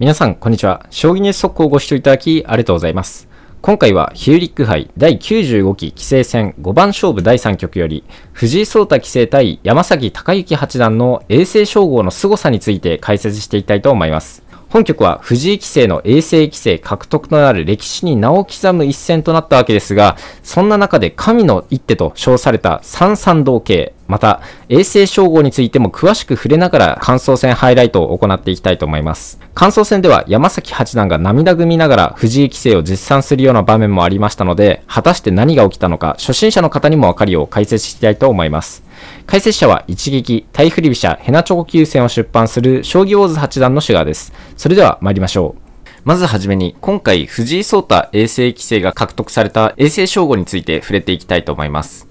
皆さん、こんにちは。将棋ニュース速報をご視聴いただき、ありがとうございます。今回は、ヒューリック杯第95期棋聖戦5番勝負第3局より、藤井聡太棋聖対山崎隆之八段の衛星称号の凄さについて解説していきたいと思います。本局は藤井棋聖の衛星棋聖獲得となる歴史に名を刻む一戦となったわけですが、そんな中で神の一手と称された三三同型、また衛星称号についても詳しく触れながら感想戦ハイライトを行っていきたいと思います。感想戦では山崎八段が涙ぐみながら藤井棋聖を絶賛するような場面もありましたので、果たして何が起きたのか初心者の方にもわかるよう解説したいと思います。解説者は一撃、大振り飛車、ヘナチョコ急戦を出版する将棋ウォーズ八段のシュガーです。それでは参りましょう。まずはじめに、今回藤井聡太衛星規制が獲得された衛星称号について触れていきたいと思います。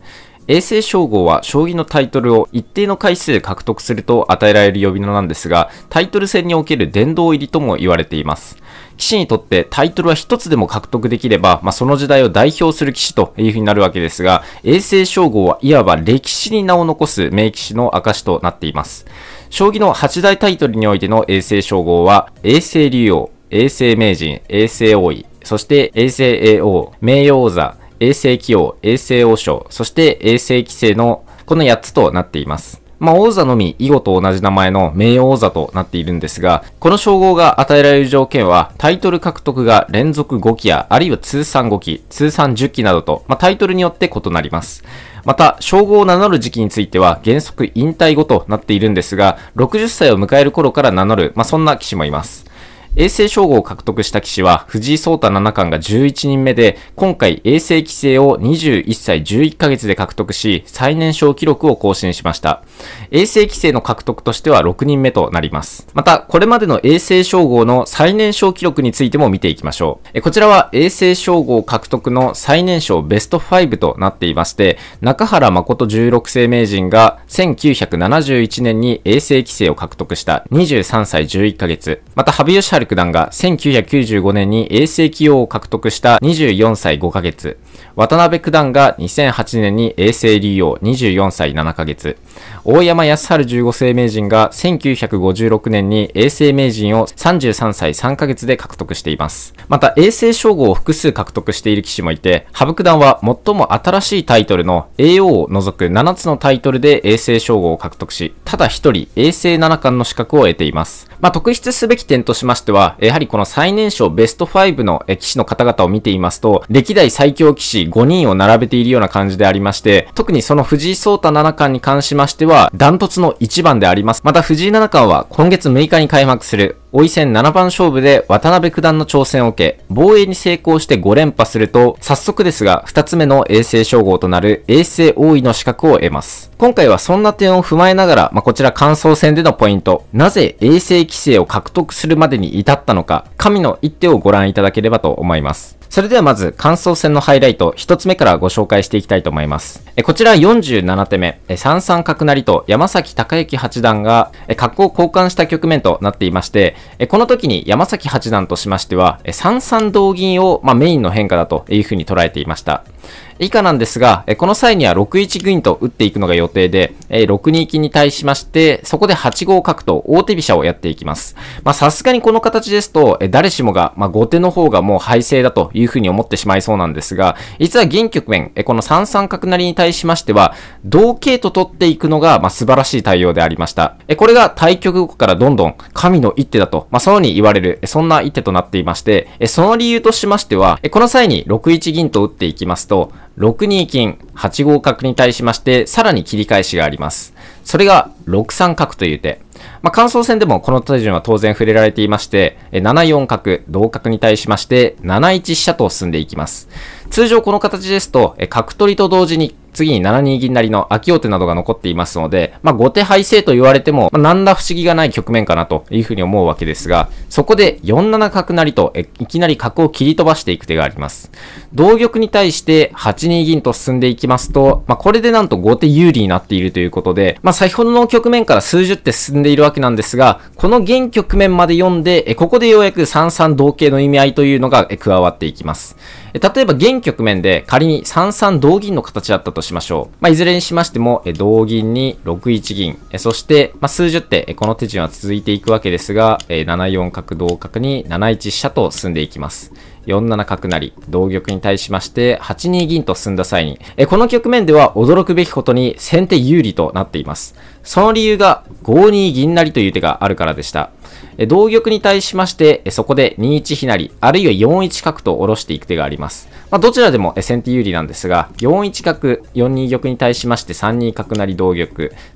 衛星称号は将棋のタイトルを一定の回数獲得すると与えられる呼び名なんですが、タイトル戦における殿堂入りとも言われています。棋士にとってタイトルは一つでも獲得できれば、まあ、その時代を代表する棋士というふうになるわけですが、衛星称号はいわば歴史に名を残す名棋士の証となっています。将棋の8大タイトルにおいての衛星称号は、衛星竜王、衛星名人、衛星王位、そして衛星 AO、名誉王座、衛星起用、衛星王将、そして衛星規制のこの8つとなっています。まあ、王座のみ囲碁と同じ名前の名誉王座となっているんですが、この称号が与えられる条件は、タイトル獲得が連続5期や、あるいは通算5期、通算10期などと、まあ、タイトルによって異なります。また、称号を名乗る時期については、原則引退後となっているんですが、60歳を迎える頃から名乗る、まあ、そんな騎士もいます。衛星称号を獲得した棋士は藤井聡太七冠が11人目で、今回衛星棋聖を21歳11ヶ月で獲得し、最年少記録を更新しました。衛星棋聖の獲得としては6人目となります。また、これまでの衛星称号の最年少記録についても見ていきましょう。こちらは衛星称号獲得の最年少ベスト5となっていまして、中原誠16世名人が1971年に衛星棋聖を獲得した23歳11ヶ月、また羽生善治九段が1995年に永世棋王を獲得した24歳5ヶ月、渡辺九段が2008年に永世竜王24歳7ヶ月、大山康晴15世名人が1956年に永世名人を33歳3ヶ月で獲得しています。また、永世称号を複数獲得している棋士もいて、羽生九段は最も新しいタイトルの AO を除く7つのタイトルで永世称号を獲得し、ただ一人永世七冠の資格を得ています。まあ、特筆すべき点としましては、やはりこの最年少ベスト5の棋士の方々を見ていますと、歴代最強棋士5人を並べているような感じでありまして、特にその藤井聡太七冠に関しましては、ダントツの1番であります。また藤井七冠は今月6日に開幕する王位戦7番勝負で渡辺九段の挑戦を受け、防衛に成功して5連覇すると、早速ですが、2つ目の衛星称号となる衛星王位の資格を得ます。今回はそんな点を踏まえながら、まあ、こちら感想戦でのポイント、なぜ衛星規制を獲得するまでに至ったのか、神の一手をご覧いただければと思います。それではまず、感想戦のハイライト、一つ目からご紹介していきたいと思います。えこちら47手目、え三角成と山崎隆之八段が、え角を交換した局面となっていまして、えこの時に山崎八段としましては、3三同銀を、まあ、メインの変化だというふうに捉えていました。以下なんですが、この際には6一銀と打っていくのが予定で、6二金に対しまして、そこで8五角と大手飛車をやっていきます。まあさすがにこの形ですと、誰しもが、まあ後手の方がもう敗勢だというふうに思ってしまいそうなんですが、実は現局面、この3三角成に対しましては、同桂と取っていくのが、まあ素晴らしい対応でありました。これが対局後からどんどん神の一手だと、まあそうに言われる、そんな一手となっていまして、その理由としましては、この際に6一銀と打っていきますと、と、6二金、8五角に対しまして、さらに切り返しがあります。それが6三角という手。まあ、感想戦でもこの手順は当然触れられていまして、7四角、同角に対しまして、7一飛車と進んでいきます。通常この形ですと、角取りと同時に次に7二銀成の空き王手などが残っていますので、まあ、後手敗勢と言われても、まあ、なんら不思議がない局面かなというふうに思うわけですが、そこで4七角成とえ、いきなり角を切り飛ばしていく手があります。同玉に対して8二銀と進んでいきますと、まあ、これでなんと後手有利になっているということで、まあ、先ほどの局面から数十手進んでいるわけなんですが、この現局面まで読んで、えここでようやく3三同形の意味合いというのが加わっていきます。例えば現局面で仮に3三同銀の形だったとしましょう。まあ、いずれにしましても、同銀に6一銀、そして、まあ、数十手、この手順は続いていくわけですが、7四角同角に7一飛車と進んでいきます。4七角成、同玉に対しまして、8二銀と進んだ際に、えこの局面では驚くべきことに先手有利となっています。その理由が、5二銀成という手があるからでした。同玉に対しまして、そこで2一飛成、あるいは4一角と下ろしていく手があります。まあ、どちらでも先手有利なんですが、4一角、4二玉に対しまして3二角成同玉、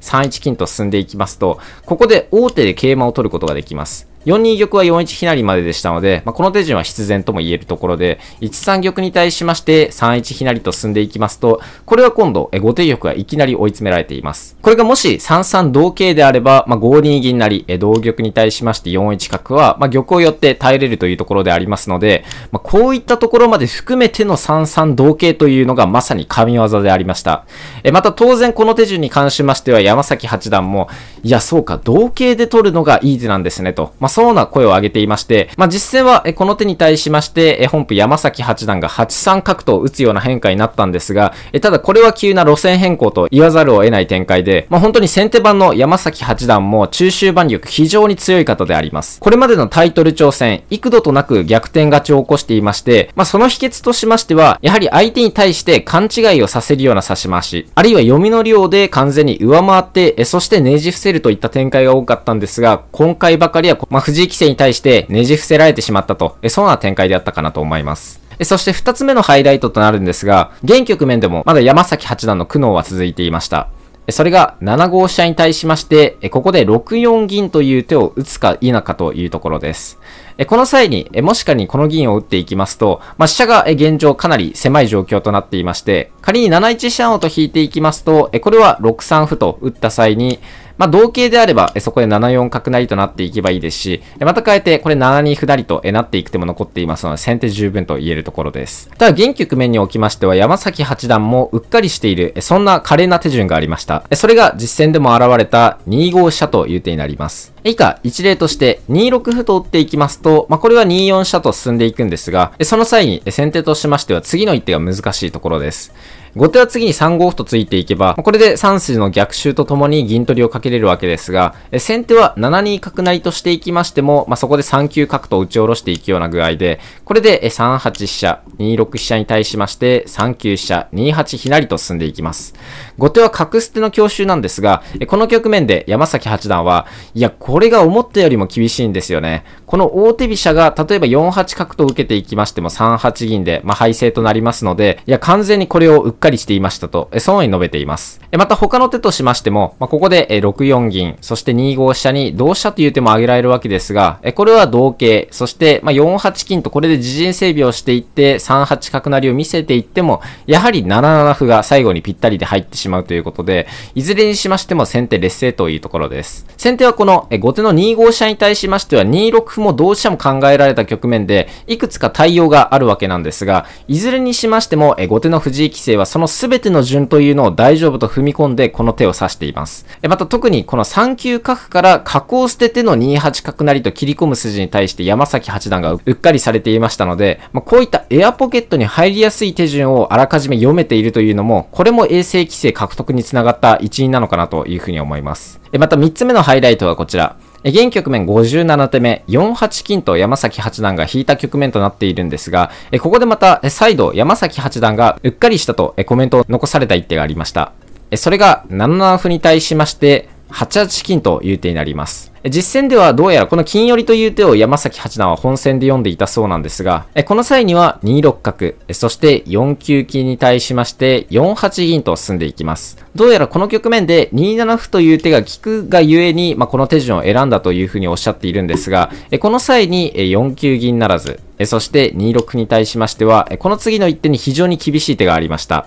3一金と進んでいきますと、ここで大手で桂馬を取ることができます。4二玉は4一ひなりまででしたので、まあ、この手順は必然とも言えるところで、1三玉に対しまして3一ひなりと進んでいきますと、これは今度、後手玉がいきなり追い詰められています。これがもし3三同型であれば、まあ、5二銀なり、同玉に対しまして4一角は、まあ、玉を寄って耐えれるというところでありますので、まあ、こういったところまで含めての3三同型というのがまさに神業でありました。えまた当然この手順に関しましては山崎八段も、いやそうか、同型で取るのがいい手なんですねと。まあそうな声を上げていまして、まあ、実戦は、えこの手に対しまして、え本譜山崎八段が8三角と打つような変化になったんですが、えただこれは急な路線変更と言わざるを得ない展開で、まあ、本当に先手番の山崎八段も中終盤力非常に強い方であります。これまでのタイトル挑戦、幾度となく逆転勝ちを起こしていまして、まあ、その秘訣としましては、やはり相手に対して勘違いをさせるような指し回し、あるいは読みの量で完全に上回って、えそしてねじ伏せるといった展開が多かったんですが、今回ばかりは、ま藤井棋聖に対してねじ伏せられてしまったと、えそうな展開であったかなと思います。そして二つ目のハイライトとなるんですが、現局面でもまだ山崎八段の苦悩は続いていました。それが7号飛車に対しまして、ここで6四銀という手を打つか否かというところです。この際に、もしかにこの銀を打っていきますと、まあ、飛車が現状かなり狭い状況となっていまして、仮に7一飛車をと引いていきますと、これは6三歩と打った際に、まあ、同型であれば、そこで7四角成となっていけばいいですし、また変えて、これ7二歩成となっていく手も残っていますので、先手十分と言えるところです。ただ、現局面におきましては、山崎八段もうっかりしている、そんな華麗な手順がありました。それが実戦でも現れた2五飛車という手になります。以下、一例として2六歩と打っていきますと、まあ、これは2四飛車と進んでいくんですが、その際に先手としましては次の一手が難しいところです。後手は次に3五歩とついていけば、これで3筋の逆襲とともに銀取りをかけれるわけですが、先手は7二角成としていきましても、まあ、そこで3九角と打ち下ろしていくような具合で、これで3八飛車、2六飛車に対しまして、3九飛車、2八ひなりと進んでいきます。後手は角捨ての強襲なんですが、この局面で山崎八段は、いや、これが思ったよりも厳しいんですよね。この大手飛車が、例えば4八角と受けていきましても3八銀で、まあ、敗勢となりますので、いや、完全にこれをうっかりしていましたと、損意述べています。また他の手としましても、まあ、ここで6四銀、そして2五飛車に同飛車という手も挙げられるわけですが、これは同型、そして、まあ、4八金とこれで自陣整備をしていって、3八角成を見せていっても、やはり7七歩が最後にぴったりで入ってしまう。まうということで、いずれにしましても先手劣勢というところです。先手はこの後手の2五飛車に対しましては2六歩も同飛車も考えられた局面で、いくつか対応があるわけなんですが、いずれにしましても後手の藤井棋聖はその全ての順というのを大丈夫と踏み込んでこの手を指しています。また特にこの3九角から角を捨てての2八角成と切り込む筋に対して山崎八段がうっかりされていましたので、まあ、こういったエアポケットに入りやすい手順をあらかじめ読めているというのも、これも衛星規制獲得につながった一因なのかなというふうに思います。また3つ目のハイライトはこちら。現局面57手目、4八金と山崎八段が引いた局面となっているんですが、ここでまた再度山崎八段がうっかりしたとコメントを残された一手がありました。それが7七歩に対しまして、8八金という手になります。実戦ではどうやらこの金寄りという手を山崎八段は本戦で読んでいたそうなんですが、この際には2六角、そして4九金に対しまして4八銀と進んでいきます。どうやらこの局面で2七歩という手が効くがゆえに、まあ、この手順を選んだというふうにおっしゃっているんですが、この際に4九銀ならず、そして2六に対しましては、この次の一手に非常に厳しい手がありました。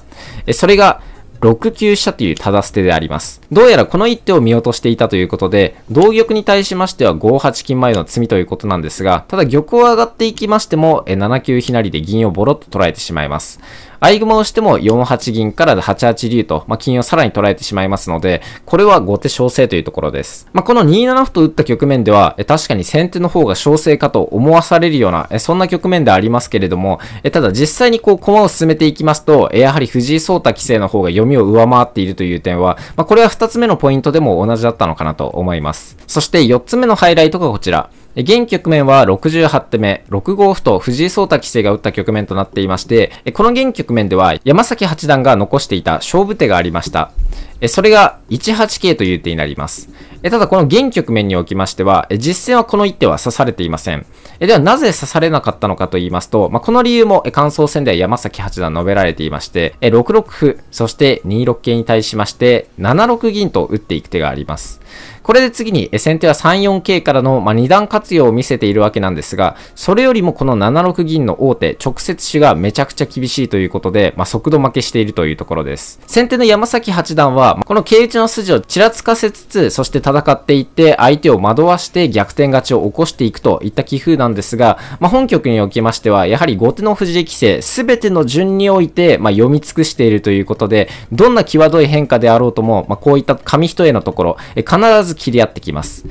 それが、6級飛車というただ捨てであります。どうやらこの一手を見落としていたということで、同玉に対しましては5八金前の詰みということなんですが、ただ玉を上がっていきましても、7級ひなりで銀をボロッと捉えてしまいます。合駒をしても4八銀から8八竜と、まあ、金をさらに取られてしまいますので、これは後手小生というところです。まあ、この2七歩と打った局面では、え確かに先手の方が小生かと思わされるような、えそんな局面でありますけれども、えただ実際にこう駒を進めていきますと、えやはり藤井聡太棋聖の方が読みを上回っているという点は、まあ、これは2つ目のポイントでも同じだったのかなと思います。そして4つ目のハイライトがこちら。現局面は68手目、6五歩と藤井聡太棋聖が打った局面となっていまして、この現局面では山崎八段が残していた勝負手がありました。それが1 8桂という手になります。ただこの現局面におきましては、実戦はこの一手は刺されていません。ではなぜ刺されなかったのかと言いますと、まあ、この理由も感想戦では山崎八段述べられていまして、6六歩、そして2六桂に対しまして、7六銀と打っていく手があります。これで次に先手は 34K からの、ま2段活用を見せているわけなんですが、それよりもこの7六銀の王手、直接手がめちゃくちゃ厳しいということで、ま速度負けしているというところです。先手の山崎八段は、この桂打ちの筋をちらつかせつつ、そして戦っていって、相手を惑わして逆転勝ちを起こしていくといった棋風なんですが、ま本局におきましては、やはり後手の藤井棋聖、すべての順において、ま読み尽くしているということで、どんな際どい変化であろうとも、まこういった紙一重のところ、必ず切り合ってきます。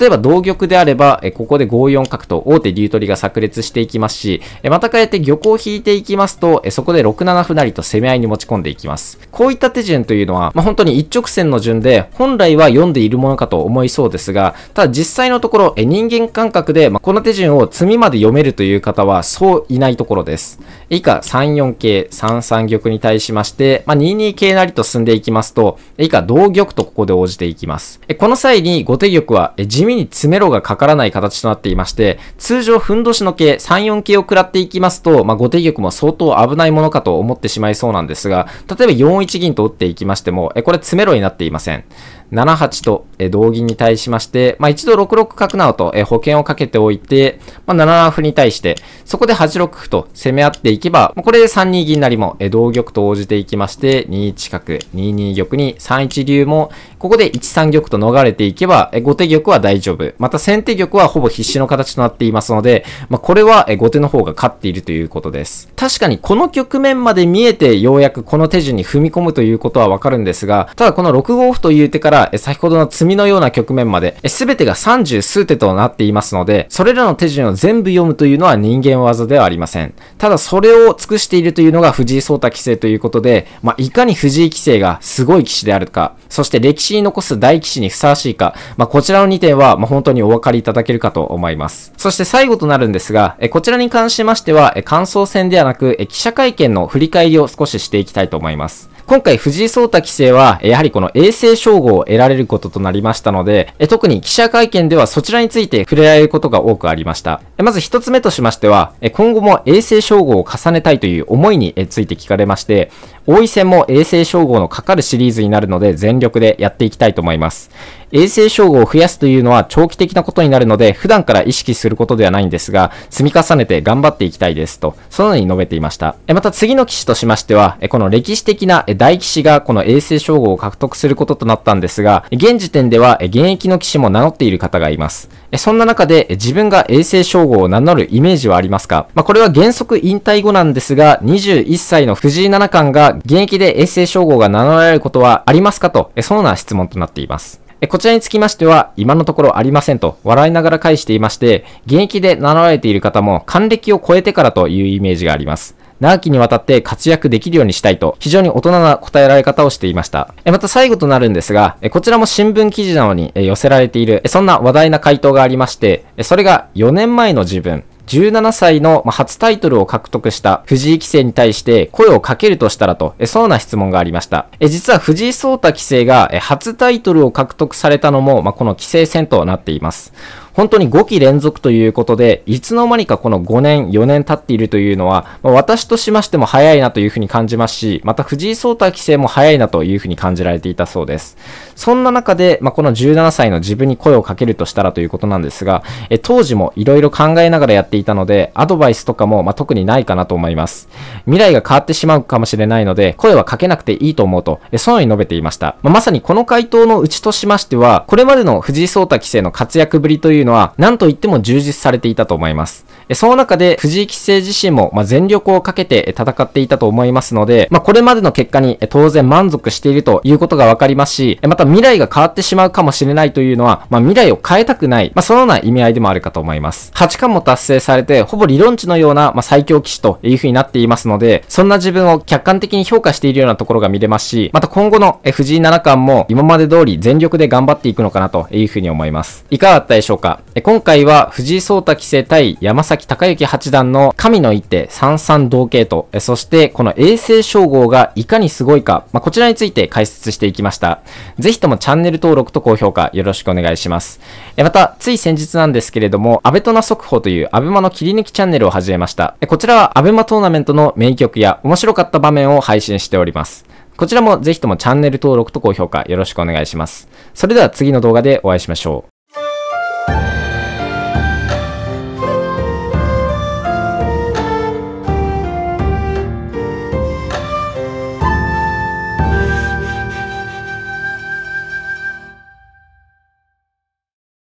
例えば同玉であれば、えここで5四角と大手竜取りが炸裂していきますし、えまた変えて玉を引いていきますと、えそこで6七歩成と攻め合いに持ち込んでいきます。こういった手順というのは、まあ、本当に一直線の順で、本来は読んでいるものかと思いそうですが、ただ実際のところ、え人間感覚で、まあ、この手順を詰みまで読めるという方は、そういないところです。以下、3四桂、3三玉に対しまして、まあ、2二桂成と進んでいきますと、以下、同玉とここで応じていきます。えこの際際に後手玉は地味に詰めろがかからない形となっていまして、通常ふんどしの系、3、4系を食らっていきますと、まあ、後手玉も相当危ないものかと思ってしまいそうなんですが、例えば4一銀と打っていきましても、これ詰めろになっていません。7八と、同銀に対しまして、まあ、一度6六角などと、保険をかけておいて、まあ、7歩に対して、そこで8六歩と攻め合っていけば、これで3二銀成も、同玉と応じていきまして、2一角、2二玉に3一竜も、ここで1三玉と逃れていけば、え後手玉は大丈夫。また先手玉はほぼ必死の形となっていますので、まあ、これは、後手の方が勝っているということです。確かにこの局面まで見えて、ようやくこの手順に踏み込むということはわかるんですが、ただこの6五歩という手から、から先ほどの積みのような局面まで、すべてが30数手となっていますので、それらの手順を全部読むというのは人間技ではありません。ただそれを尽くしているというのが藤井聡太棋聖ということで、まあ、いかに藤井棋聖がすごい棋士であるか、そして歴史に残す大棋士にふさわしいか、まあ、こちらの2点は、ま本当にお分かりいただけるかと思います。そして最後となるんですが、えこちらに関しましては、え感想戦ではなくえ、記者会見の振り返りを少ししていきたいと思います。今回藤井聡太棋聖は、やはりこの衛星称号を得られることとなりましたので、特に記者会見ではそちらについて触れ合えることが多くありました。まず一つ目としましては、今後も衛星称号を重ねたいという思いについて聞かれまして、王位戦も衛星称号のかかるシリーズになるので全力でやっていきたいと思います。衛星称号を増やすというのは長期的なことになるので、普段から意識することではないんですが、積み重ねて頑張っていきたいですと、そのように述べていました。また次の騎士としましては、この歴史的な大棋士がこの衛世称号を獲得することとなったんですが、現時点では現役の棋士も名乗っている方がいます。そんな中で自分が衛星称号を名乗るイメージはありますかまあ、これは原則引退後なんですが、21歳の藤井七冠が現役で衛星称号が名乗られることはありますかと、そのような質問となっています。こちらにつきましては、今のところありませんと笑いながら返していまして、現役で名乗られている方も還暦を超えてからというイメージがあります。長きにわたって活躍できるようにしたいと、非常に大人な答えられ方をしていました。えまた最後となるんですが、えこちらも新聞記事などに寄せられている、そんな話題な回答がありまして、それが4年前の自分、17歳の初タイトルを獲得した藤井棋聖に対して声をかけるとしたらと、そうな質問がありました。実は藤井聡太棋聖が初タイトルを獲得されたのも、まこの棋聖戦となっています。本当に5期連続ということで、いつの間にかこの5年、4年経っているというのは、まあ、私としましても早いなというふうに感じますし、また藤井聡太棋聖も早いなというふうに感じられていたそうです。そんな中で、まあ、この17歳の自分に声をかけるとしたらということなんですが、え当時も色々考えながらやっていたので、アドバイスとかも、ま特にないかなと思います。未来が変わってしまうかもしれないので、声はかけなくていいと思うと、えそのように述べていました。まあ、まさにこの回答のうちとしましては、これまでの藤井聡太棋聖の活躍ぶりというのは、なんと言っても充実されていたと思います。その中で、藤井棋聖自身も、ま全力をかけて戦っていたと思いますので、まあ、これまでの結果に当然満足しているということがわかりますし、また未来が変わってしまうかもしれないというのは、まあ、未来を変えたくない、まあ、そのような意味合いでもあるかと思います。8冠も達成されて、ほぼ理論値のような、ま最強棋士という風になっていますので、そんな自分を客観的に評価しているようなところが見れますし、また今後の藤井七冠も今まで通り全力で頑張っていくのかなという風に思います。いかがだったでしょうか今回は藤井聡太棋聖対山崎隆之八段の神の一手三三同桂とそしてこの衛星称号がいかにすごいか、まあ、こちらについて解説していきましたぜひともチャンネル登録と高評価よろしくお願いしますまたつい先日なんですけれどもアベトナ速報というアベマの切り抜きチャンネルを始めましたこちらはアベマトーナメントの名曲や面白かった場面を配信しておりますこちらもぜひともチャンネル登録と高評価よろしくお願いします。それでは次の動画でお会いしましょう。